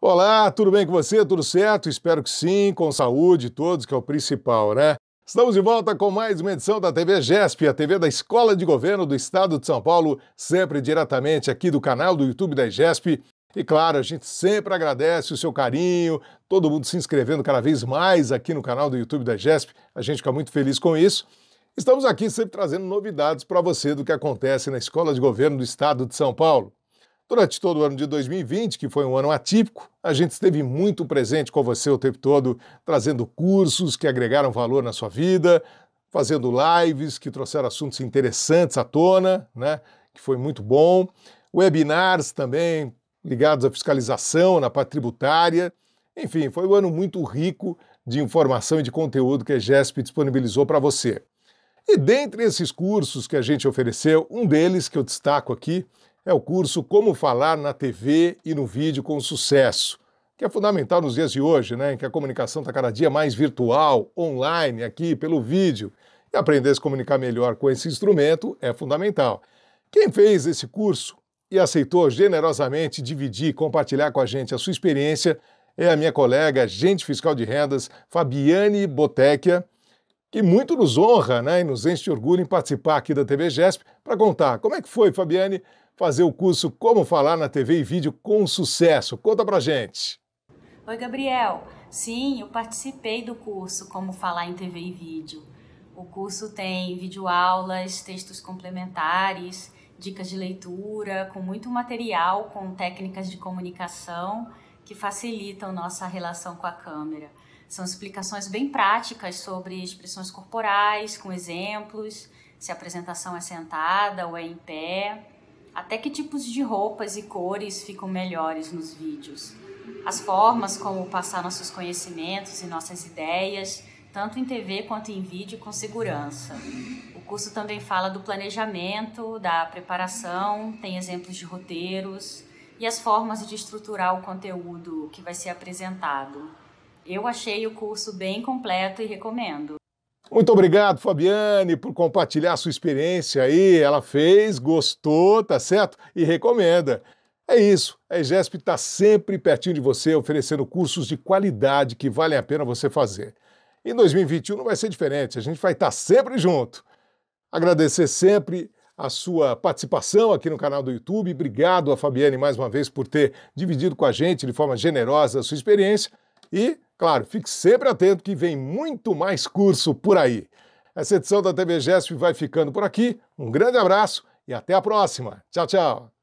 Olá, tudo bem com você? Tudo certo? Espero que sim, com saúde todos, que é o principal, né? Estamos de volta com mais uma edição da TV GESP, a TV da Escola de Governo do Estado de São Paulo, sempre diretamente aqui do canal do YouTube da GESP. E claro, a gente sempre agradece o seu carinho, todo mundo se inscrevendo cada vez mais aqui no canal do YouTube da GESP, a gente fica muito feliz com isso. Estamos aqui sempre trazendo novidades para você do que acontece na Escola de Governo do Estado de São Paulo. Durante todo o ano de 2020, que foi um ano atípico, a gente esteve muito presente com você o tempo todo, trazendo cursos que agregaram valor na sua vida, fazendo lives que trouxeram assuntos interessantes à tona, né? Que foi muito bom. Webinars também ligados à fiscalização na parte tributária. Enfim, foi um ano muito rico de informação e de conteúdo que a GESP disponibilizou para você. E dentre esses cursos que a gente ofereceu, um deles que eu destaco aqui é o curso Como Falar na TV e no Vídeo com Sucesso, que é fundamental nos dias de hoje, né, em que a comunicação está cada dia mais virtual, online, aqui pelo vídeo. E aprender a se comunicar melhor com esse instrumento é fundamental. Quem fez esse curso e aceitou generosamente dividir, compartilhar com a gente a sua experiência é a minha colega, agente fiscal de rendas, Fabiane Botecchia, que muito nos honra né, e nos enche de orgulho em participar aqui da TV GESP para contar como é que foi, Fabiane, fazer o curso Como Falar na TV e Vídeo com Sucesso. Conta pra gente! Oi, Gabriel! Sim, eu participei do curso Como Falar em TV e Vídeo. O curso tem videoaulas, textos complementares, dicas de leitura, com muito material, com técnicas de comunicação que facilitam nossa relação com a câmera. São explicações bem práticas sobre expressões corporais, com exemplos, se a apresentação é sentada ou é em pé até que tipos de roupas e cores ficam melhores nos vídeos. As formas como passar nossos conhecimentos e nossas ideias, tanto em TV quanto em vídeo, com segurança. O curso também fala do planejamento, da preparação, tem exemplos de roteiros e as formas de estruturar o conteúdo que vai ser apresentado. Eu achei o curso bem completo e recomendo. Muito obrigado, Fabiane, por compartilhar sua experiência aí. Ela fez, gostou, tá certo? E recomenda. É isso. A EGESP está sempre pertinho de você, oferecendo cursos de qualidade que valem a pena você fazer. Em 2021 não vai ser diferente, a gente vai estar tá sempre junto. Agradecer sempre a sua participação aqui no canal do YouTube. Obrigado a Fabiane mais uma vez por ter dividido com a gente de forma generosa a sua experiência e Claro, fique sempre atento que vem muito mais curso por aí. Essa edição da TV GESP vai ficando por aqui. Um grande abraço e até a próxima. Tchau, tchau.